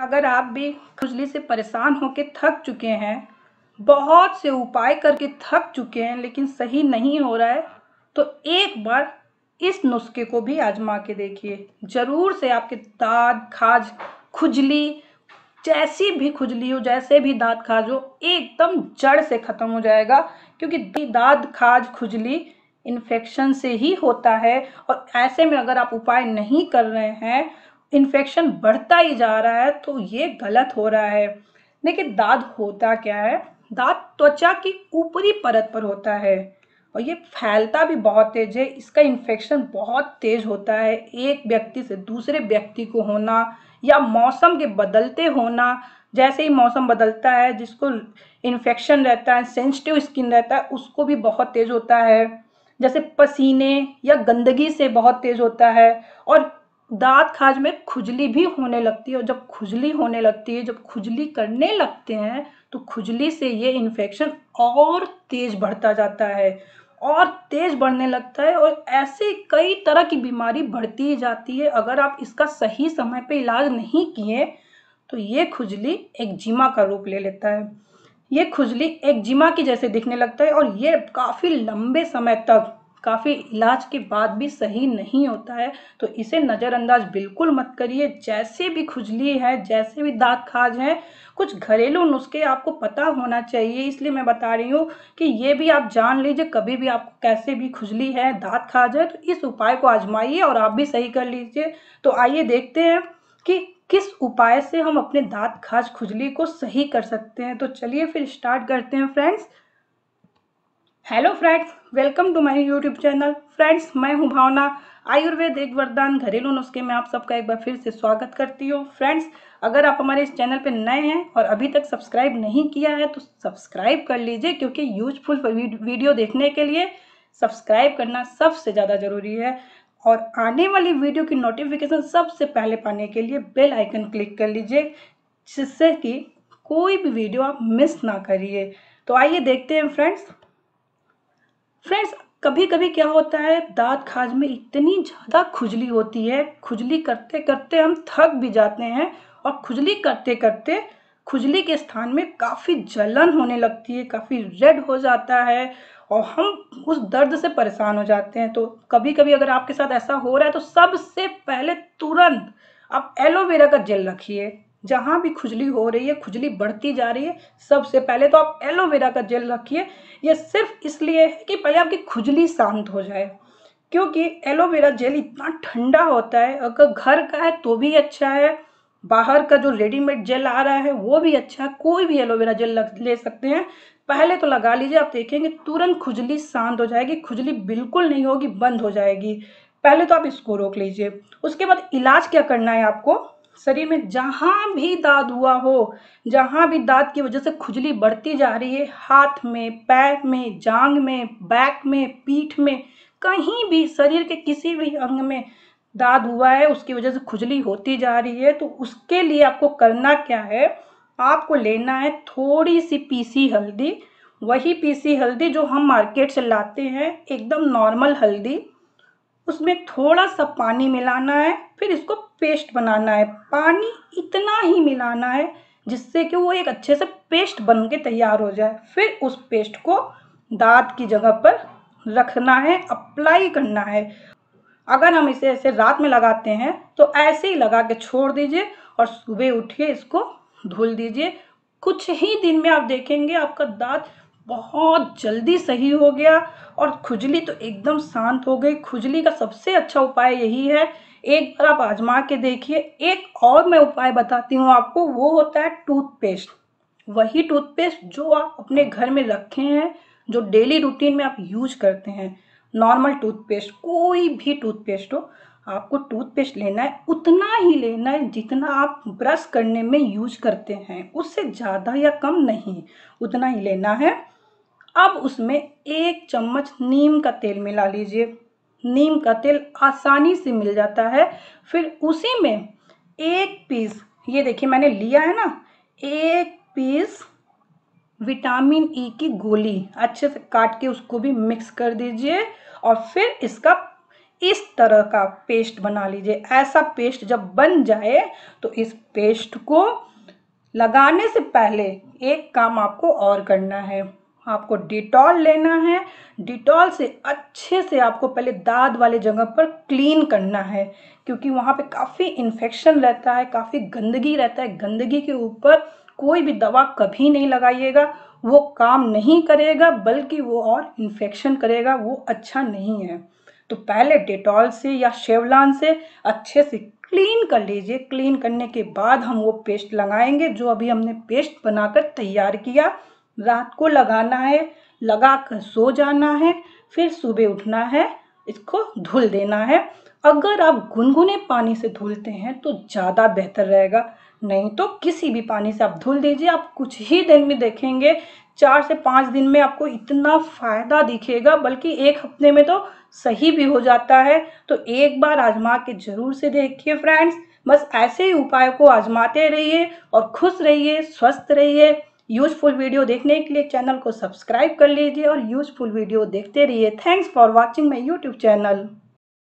अगर आप भी खुजली से परेशान होकर थक चुके हैं बहुत से उपाय करके थक चुके हैं लेकिन सही नहीं हो रहा है तो एक बार इस नुस्खे को भी आजमा के देखिए ज़रूर से आपके दाद खाज खुजली जैसी भी खुजली हो जैसे भी दाँत खाज हो एकदम जड़ से ख़त्म हो जाएगा क्योंकि दाँत खाज खुजली इन्फेक्शन से ही होता है और ऐसे में अगर आप उपाय नहीं कर रहे हैं इन्फेक्शन बढ़ता ही जा रहा है तो ये गलत हो रहा है देखिए दाद होता क्या है दाद त्वचा की ऊपरी परत पर होता है और ये फैलता भी बहुत तेज है इसका इन्फेक्शन बहुत तेज होता है एक व्यक्ति से दूसरे व्यक्ति को होना या मौसम के बदलते होना जैसे ही मौसम बदलता है जिसको इन्फेक्शन रहता है सेंसिटिव स्किन रहता है उसको भी बहुत तेज होता है जैसे पसीने या गंदगी से बहुत तेज होता है और दांत खाज में खुजली भी होने लगती है और जब खुजली होने लगती है जब खुजली करने लगते हैं तो खुजली से ये इन्फेक्शन और तेज़ बढ़ता जाता है और तेज बढ़ने लगता है और ऐसे कई तरह की बीमारी बढ़ती जाती है अगर आप इसका सही समय पे इलाज नहीं किए तो ये खुजली जिमा का रूप ले लेता है ये खुजली एक जिमा की जैसे दिखने लगता है और ये काफ़ी लंबे समय तक काफ़ी इलाज के बाद भी सही नहीं होता है तो इसे नज़रअंदाज बिल्कुल मत करिए जैसे भी खुजली है जैसे भी दाँत खाज है कुछ घरेलू नुस्खे आपको पता होना चाहिए इसलिए मैं बता रही हूँ कि ये भी आप जान लीजिए कभी भी आपको कैसे भी खुजली है दाँत खाज है तो इस उपाय को आजमाइए और आप भी सही कर लीजिए तो आइए देखते हैं कि किस उपाय से हम अपने दांत खाज खुजली को सही कर सकते हैं तो चलिए फिर स्टार्ट करते हैं friends hello friends welcome to my YouTube channel friends मैं हूं भावना आयुर्वेद एक वरदान घरेलू नुस्खे में आप सबका एक बार फिर से स्वागत करती हूं फ्रेंड्स अगर आप हमारे इस चैनल पर नए हैं और अभी तक सब्सक्राइब नहीं किया है तो सब्सक्राइब कर लीजिए क्योंकि यूजफुल वीडियो देखने के लिए सब्सक्राइब करना सबसे ज़्यादा ज़रूरी है और आने वाली वीडियो की नोटिफिकेशन सबसे पहले पाने के लिए बेल आइकन क्लिक कर लीजिए जिससे कि कोई भी वीडियो आप मिस ना करिए तो आइए देखते हैं फ्रेंड्स फ्रेंड्स कभी कभी क्या होता है दांत खाज में इतनी ज़्यादा खुजली होती है खुजली करते करते हम थक भी जाते हैं और खुजली करते करते खुजली के स्थान में काफ़ी जलन होने लगती है काफ़ी रेड हो जाता है और हम उस दर्द से परेशान हो जाते हैं तो कभी कभी अगर आपके साथ ऐसा हो रहा है तो सबसे पहले तुरंत आप एलोवेरा का जेल रखिए जहाँ भी खुजली हो रही है खुजली बढ़ती जा रही है सबसे पहले तो आप एलोवेरा का जेल रखिए यह सिर्फ इसलिए है कि पहले आपकी खुजली शांत हो जाए क्योंकि एलोवेरा जेल इतना ठंडा होता है अगर घर का है तो भी अच्छा है बाहर का जो रेडीमेड जेल आ रहा है वो भी अच्छा है कोई भी एलोवेरा जेल ले सकते हैं पहले तो लगा लीजिए आप देखेंगे तुरंत खुजली शांत हो जाएगी खुजली बिल्कुल नहीं होगी बंद हो जाएगी पहले तो आप इसको रोक लीजिए उसके बाद इलाज क्या करना है आपको शरीर में जहाँ भी दाद हुआ हो जहाँ भी दाद की वजह से खुजली बढ़ती जा रही है हाथ में पैर में जांग में बैक में पीठ में कहीं भी शरीर के किसी भी अंग में दाद हुआ है उसकी वजह से खुजली होती जा रही है तो उसके लिए आपको करना क्या है आपको लेना है थोड़ी सी पीसी हल्दी वही पीसी हल्दी जो हम मार्केट से लाते हैं एकदम नॉर्मल हल्दी उसमें थोड़ा सा पानी मिलाना है फिर इसको पेस्ट बनाना है पानी इतना ही मिलाना है जिससे कि वो एक अच्छे से पेस्ट बन के तैयार हो जाए फिर उस पेस्ट को दांत की जगह पर रखना है अप्लाई करना है अगर हम इसे ऐसे रात में लगाते हैं तो ऐसे ही लगा के छोड़ दीजिए और सुबह उठिए इसको धुल दीजिए कुछ ही दिन में आप देखेंगे आपका दांत बहुत जल्दी सही हो गया और खुजली तो एकदम शांत हो गई खुजली का सबसे अच्छा उपाय यही है एक बार आप आजमा के देखिए एक और मैं उपाय बताती हूँ आपको वो होता है टूथपेस्ट वही टूथपेस्ट जो आप अपने घर में रखे हैं जो डेली रूटीन में आप यूज करते हैं नॉर्मल टूथपेस्ट कोई भी टूथपेस्ट हो आपको टूथपेस्ट लेना है उतना ही लेना है जितना आप ब्रश करने में यूज करते हैं उससे ज़्यादा या कम नहीं उतना ही लेना है अब उसमें एक चम्मच नीम का तेल मिला लीजिए नीम का तेल आसानी से मिल जाता है फिर उसी में एक पीस ये देखिए मैंने लिया है ना एक पीस विटामिन ई e की गोली अच्छे से काट के उसको भी मिक्स कर दीजिए और फिर इसका इस तरह का पेस्ट बना लीजिए ऐसा पेस्ट जब बन जाए तो इस पेस्ट को लगाने से पहले एक काम आपको और करना है आपको डिटॉल लेना है डिटॉल से अच्छे से आपको पहले दाद वाले जगह पर क्लीन करना है क्योंकि वहाँ पे काफ़ी इन्फेक्शन रहता है काफ़ी गंदगी रहता है गंदगी के ऊपर कोई भी दवा कभी नहीं लगाइएगा वो काम नहीं करेगा बल्कि वो और इन्फेक्शन करेगा वो अच्छा नहीं है तो पहले डिटॉल से या शेवलान से अच्छे से क्लीन कर लीजिए क्लीन करने के बाद हम वो पेस्ट लगाएंगे जो अभी हमने पेस्ट बनाकर तैयार किया रात को लगाना है लगा कर सो जाना है फिर सुबह उठना है इसको धुल देना है अगर आप गुनगुने पानी से धुलते हैं तो ज़्यादा बेहतर रहेगा नहीं तो किसी भी पानी से आप धुल दीजिए आप कुछ ही दिन में देखेंगे चार से पाँच दिन में आपको इतना फ़ायदा दिखेगा बल्कि एक हफ्ते में तो सही भी हो जाता है तो एक बार आजमा के ज़रूर से देखिए फ्रेंड्स बस ऐसे ही उपाय को आजमाते रहिए और खुश रहिए स्वस्थ रहिए यूजफुल वीडियो देखने के लिए चैनल को सब्सक्राइब कर लीजिए और यूजफुल वीडियो देखते रहिए thanks for watching my YouTube channel